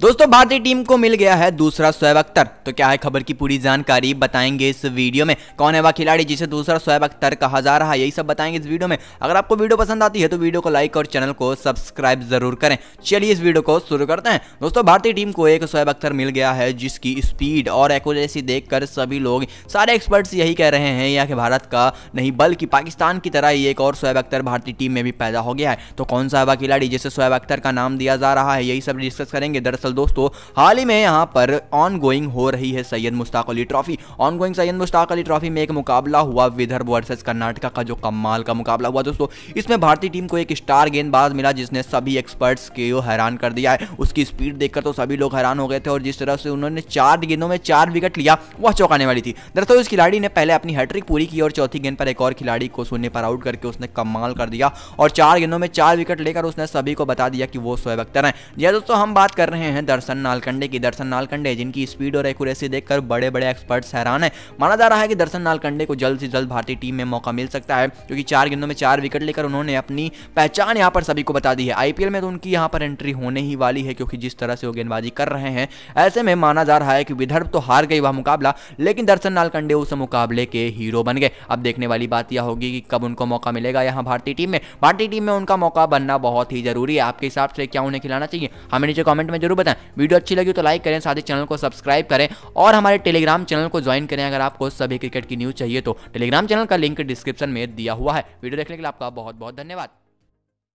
दोस्तों भारतीय टीम को मिल गया है दूसरा शोएब अख्तर तो क्या है खबर की पूरी जानकारी बताएंगे इस वीडियो में कौन है वह खिलाड़ी जिसे दूसरा शोएब अख्तर कहा जा रहा है यही सब बताएंगे इस वीडियो में अगर आपको वीडियो पसंद आती है तो वीडियो को लाइक और चैनल को सब्सक्राइब जरूर करें चलिए इस वीडियो को शुरू करते हैं दोस्तों भारतीय टीम को एक शोएब अख्तर मिल गया है जिसकी स्पीड और एक देख सभी लोग सारे एक्सपर्ट्स यही कह रहे हैं या कि भारत का नहीं बल्कि पाकिस्तान की तरह ही एक और शोएब अख्तर भारतीय टीम में भी पैदा हो गया है तो कौन सा वह खिलाड़ी जिसे शोएब अख्तर का नाम दिया जा रहा है यही सब डिस्कस करेंगे दरअसल दरअसल दोस्तों हाल ही में यहाँ पर ऑन गोइंग हो रही है Syed Mushtaq Ali trophy ongoing Syed Mushtaq Ali trophy में एक मुकाबला हुआ विदर्भ वर्सेज कर्नाटका का जो कमाल का मुकाबला हुआ दोस्तों इसमें भारतीय टीम को एक स्टार गेंदबाज मिला जिसने सभी एक्सपर्ट्स के हैरान कर दिया है उसकी स्पीड देखकर तो सभी लोग हैरान हो गए थे और जिस तरह से उन्होंने चार गेंदों में चार विकेट लिया वह चौंकाने वाली थी दरअसल उस खिलाड़ी ने पहले अपनी हैट्रिक पूरी की और चौथी गेंद पर एक और खिलाड़ी को शून्य पर आउट करके उसने कमाल कर दिया और चार गेंदों में चार विकेट लेकर उसने सभी को बता दिया कि वो शोएब अख्तर हैं यह हाँ दोस्तों हम बात कर रहे हैं हैं दर्शन नालकंडे की दर्शन नालकंडे जिनकी स्पीड और एक्यूरेसी देखकर बड़े बड़े एक्सपर्ट्स हैरान है माना जा रहा है कि दर्शन नालकंडे को जल्द से जल्द भारतीय टीम में मौका मिल सकता है क्योंकि चार गेंदों में चार विकेट लेकर उन्होंने अपनी पहचान यहाँ पर सभी को बता दी है आई में तो उनकी यहाँ पर एंट्री होने ही वाली है क्योंकि जिस तरह से वो गेंदबाजी कर रहे हैं ऐसे में माना जा रहा है कि विदर्भ तो हार गई वह मुकाबला लेकिन दर्शन नालकंडे उस मुकाबले के हीरो बन गए अब देखने वाली बात यह होगी कि कब उनको मौका मिलेगा यहाँ भारतीय टीम में भारतीय टीम में उनका मौका बनना बहुत ही जरूरी है आपके हिसाब से क्या उन्हें खिलाना चाहिए हमें नीचे कमेंट में जरूर है वीडियो अच्छी लगी तो लाइक करें साथ ही चैनल को सब्सक्राइब करें और हमारे टेलीग्राम चैनल को ज्वाइन करें अगर आपको सभी क्रिकेट की न्यूज़ चाहिए तो टेलीग्राम चैनल का लिंक डिस्क्रिप्शन में दिया हुआ है वीडियो देखने के लिए आपका बहुत बहुत धन्यवाद